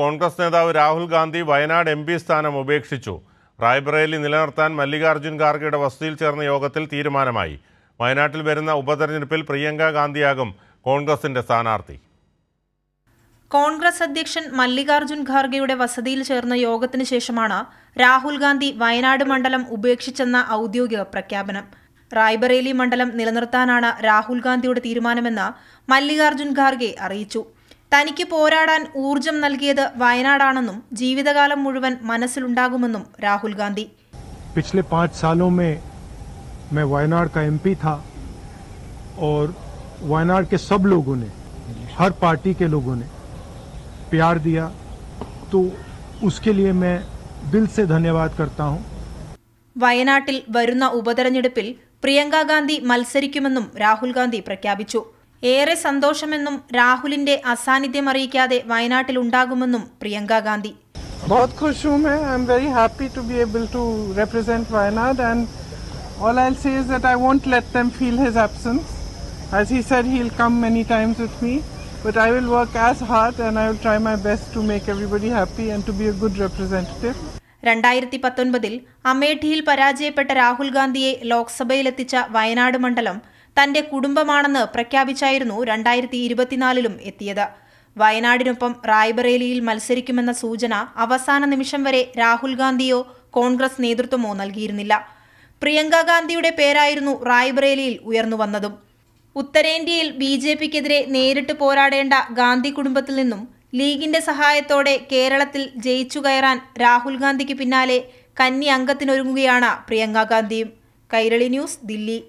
കോൺഗ്രസ് നേതാവ് രാഹുൽ ഗാന്ധി വയനാട് എം സ്ഥാനം ഉപേക്ഷിച്ചു റായ്ബറേലി നിലനിർത്താൻ മല്ലികാർജ്ജുൻ ഖാർഗെയുടെ വസതിയിൽ ചേർന്ന യോഗത്തിൽ തീരുമാനമായി വയനാട്ടിൽ വരുന്ന ഉപതെരഞ്ഞെടുപ്പിൽ പ്രിയങ്ക ഗാന്ധിയാകും കോൺഗ്രസിന്റെ സ്ഥാനാർത്ഥി കോൺഗ്രസ് അധ്യക്ഷൻ മല്ലികാർജ്ജുൻ ഖാർഗെയുടെ വസതിയിൽ ചേർന്ന യോഗത്തിന് ശേഷമാണ് രാഹുൽ ഗാന്ധി വയനാട് മണ്ഡലം ഉപേക്ഷിച്ചെന്ന ഔദ്യോഗിക പ്രഖ്യാപനം റായ്ബറേലി മണ്ഡലം നിലനിർത്താനാണ് രാഹുൽ ഗാന്ധിയുടെ തീരുമാനമെന്ന് മല്ലികാർജ്ജുൻ ഖാർഗെ അറിയിച്ചു தானிக்கோ போராடான் ஊర్జம் நல்கியது வயநாடு ஆனனும் ஜீவிதகாலம் முழுவன் മനസ്സிலுണ്ടാகுமனும் ராகுல் காந்தி பச்சலே 5 சாலோமே மே வயநாடு கா எம்.பி தா ஆர் வயநாடு கே சப் லோகோனே ஹர் பார்ட்டி கே லோகோனே பியார் தியா தோ உஸ்கே லியே மே பில் சே தந்யவாத் கர்தா ஹ வயனாட்டில் வர்ன உபதரணடிப்பில் பிரியங்கா காந்தி மல்சரிகுமனும் ராகுல் காந்தி பிரகயாபிச்சு ഏറെ സന്തോഷമെന്നും രാഹുലിന്റെ അസാന്നിധ്യം അറിയിക്കാതെ വയനാട്ടിൽ ഉണ്ടാകുമെന്നും പ്രിയങ്ക ഗാന്ധി ബഹുത് very happy to be able to represent Wayanad and all I I that I won't let them feel his absence as he said he'll come many times with me but I will work as hard and I will try my best to make everybody happy and to be a good representative രണ്ടായിരത്തി പത്തൊൻപതിൽ അമേഠിയിൽ പരാജയപ്പെട്ട രാഹുൽ ഗാന്ധിയെ ലോക്സഭയിലെത്തിച്ച വയനാട് മണ്ഡലം തന്റെ കുടുംബമാണെന്ന് പ്രഖ്യാപിച്ചായിരുന്നു രണ്ടായിരത്തി ഇരുപത്തിനാലിലും എത്തിയത് വയനാടിനൊപ്പം റായ്ബറേലിയിൽ മത്സരിക്കുമെന്ന സൂചന അവസാന നിമിഷം വരെ രാഹുൽ ഗാന്ധിയോ കോൺഗ്രസ് നേതൃത്വമോ നൽകിയിരുന്നില്ല പ്രിയങ്ക ഗാന്ധിയുടെ പേരായിരുന്നു റായ്ബറേലിയിൽ ഉയർന്നു വന്നതും ഉത്തരേന്ത്യയിൽ ബി ജെ പിക്കെതിരെ നേരിട്ട് പോരാടേണ്ട ഗാന്ധി കുടുംബത്തിൽ നിന്നും ലീഗിന്റെ സഹായത്തോടെ കേരളത്തിൽ ജയിച്ചു കയറാൻ രാഹുൽ ഗാന്ധിക്ക് പിന്നാലെ കന്നി അംഗത്തിനൊരുങ്ങുകയാണ് പ്രിയങ്ക ഗാന്ധിയും കൈരളി ന്യൂസ് ദില്ലി